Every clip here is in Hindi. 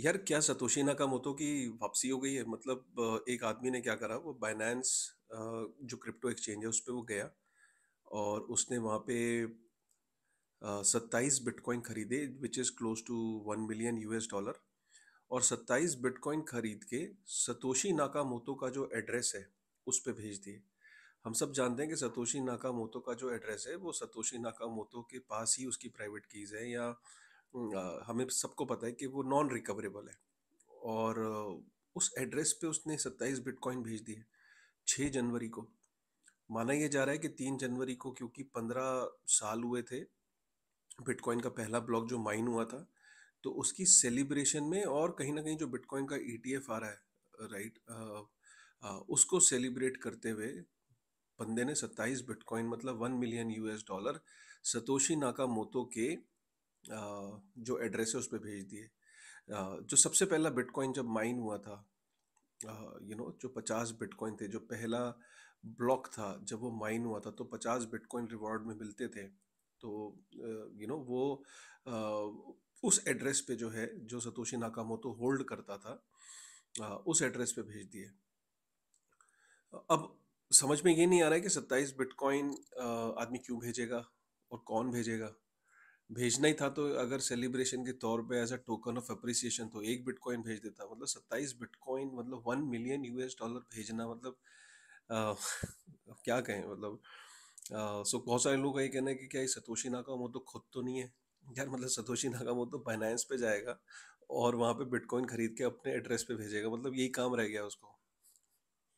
यार क्या सतोशी नाकामोतो की वापसी हो गई है मतलब एक आदमी ने क्या करा वो बाइनेंस जो क्रिप्टो एक्सचेंज है उस पर वो गया और उसने वहाँ पे सत्ताईस बिटकॉइन खरीदे which is close to one million US dollar और सत्ताईस बिटकॉइन खरीद के सतोशी नाकामोतो का जो एड्रेस है उस पे भेज दिए हम सब जानते हैं कि सतोशी नाकामोतो का जो एड्रेस है वो सतोशी नाकामोतो के पास ही उसकी प्राइवेट कीज़ है या हमें सबको पता है कि वो नॉन रिकवरेबल है और उस एड्रेस पे उसने सत्ताईस बिटकॉइन भेज दिए छः जनवरी को माना यह जा रहा है कि तीन जनवरी को क्योंकि पंद्रह साल हुए थे बिटकॉइन का पहला ब्लॉक जो माइन हुआ था तो उसकी सेलिब्रेशन में और कहीं ना कहीं जो बिटकॉइन का ई e आ रहा है राइट आ, आ, उसको सेलिब्रेट करते हुए बंदे ने 27 बिटकॉइन मतलब 1 million US dollar Satoshi Moto के जो एड्रेस है उस पर भेज दिए जो सबसे पहला बिटकॉइन जब माइन हुआ था यू नो जो पचास बिटकॉइन थे जो पहला ब्लॉक था जब वो माइन हुआ था तो पचास बिटकॉइन रिवॉर्ड में मिलते थे तो यू नो वो उस एड्रेस पे जो है जो सतोशी नाकामोतो होल्ड करता था उस एड्रेस पे भेज दिए अब समझ में ये नहीं आ रहा है कि सत्ताईस बिटकॉइन आदमी क्यों भेजेगा और कौन भेजेगा भेजना ही था तो अगर सेलिब्रेशन के तौर पे as a token of appreciation तो एक बिटकॉइन भेज देता मतलब सत्ताईस बिटकॉइन मतलब वन मिलियन यूएस डॉलर भेजना मतलब आ, क्या कहें मतलब सो बहुत सारे लोग ये कहना है कि क्या ये सतोशी वो तो खुद तो नहीं है यार मतलब सतोशी वो तो फाइनेंस पे जाएगा और वहाँ पे बिटकॉइन खरीद के अपने एड्रेस पे भेजेगा मतलब यही काम रह गया उसको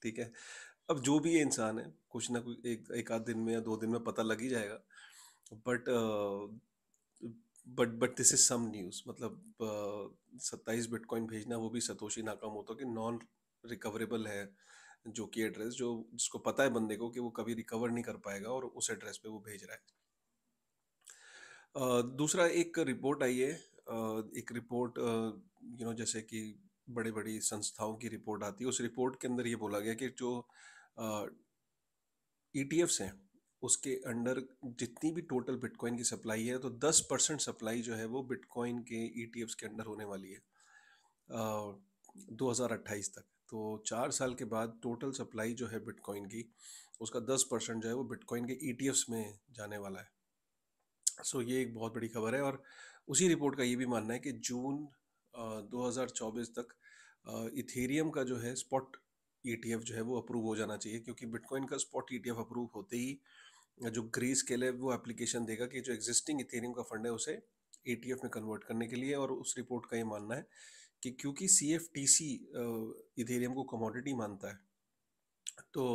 ठीक है अब जो भी ये इंसान है कुछ ना कुछ एक एक आध दिन में या दो दिन में पता लग ही जाएगा but but but this is some news मतलब सत्ताईस बिटकॉइन भेजना वो भी सतोशी होता कि नॉन रिकवरेबल है जो कि एड्रेस जो जिसको पता है बंदे को कि वो कभी रिकवर नहीं कर पाएगा और उस एड्रेस पे वो भेज रहा है uh, दूसरा एक रिपोर्ट आई है uh, एक रिपोर्ट यू नो जैसे कि बड़े बड़ी संस्थाओं की रिपोर्ट आती है उस रिपोर्ट के अंदर ये बोला गया कि जो ई टी एफ्स हैं उसके अंडर जितनी भी टोटल बिटकॉइन की सप्लाई है तो 10 परसेंट सप्लाई जो है वो बिटकॉइन के ई e के अंडर होने वाली है दो हज़ार तक तो चार साल के बाद टोटल सप्लाई जो है बिटकॉइन की उसका 10 परसेंट जो है वो बिटकॉइन के ई e में जाने वाला है सो so, ये एक बहुत बड़ी खबर है और उसी रिपोर्ट का ये भी मानना है कि जून दो तक इथेरियम का जो है स्पॉट ई e जो है वो अप्रूव हो जाना चाहिए क्योंकि बिटकॉइन का स्पॉट ई अप्रूव होते ही जो ग्रीस के लिए वो एप्लीकेशन देगा कि जो एग्जिस्टिंग इथेरियम का फंड है उसे ए e में कन्वर्ट करने के लिए और उस रिपोर्ट का ये मानना है कि क्योंकि C F T C Ethereum को कमोडिटी मानता है तो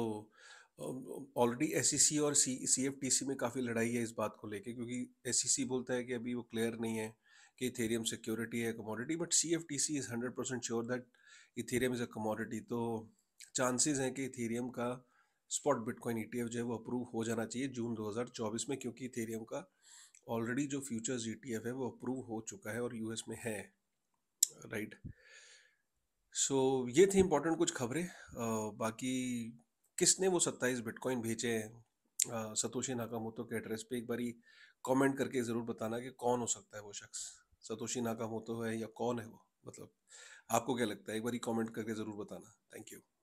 ऑलरेडी एस सी और सी सी एफ टी सी में काफ़ी लड़ाई है इस बात को लेके क्योंकि एस सी e बोलता है कि अभी वो क्लियर नहीं है कि इथेरियम सिक्योरिटी है commodity but C F T C is hundred percent sure that Ethereum is a commodity तो चांसेस हैं कि इथेरियम का स्पॉट बिटकॉइन ईटीएफ e जो है वो अप्रूव हो जाना चाहिए जून 2024 में क्योंकि इथेरियम का ऑलरेडी जो फ्यूचर्स ईटीएफ e है वो अप्रूव हो चुका है और यूएस में है राइट right. सो so, ये थी इंपॉर्टेंट कुछ खबरें बाकी किसने वो सत्ताईस बिटकॉइन भेजे हैं सतोशी नाकामोतो के एड्रेस पे एक बारी कमेंट करके ज़रूर बताना कि कौन हो सकता है वो शख्स सतोशी नाकामोतो है या कौन है वो मतलब आपको क्या लगता है एक बारी कमेंट करके ज़रूर बताना थैंक यू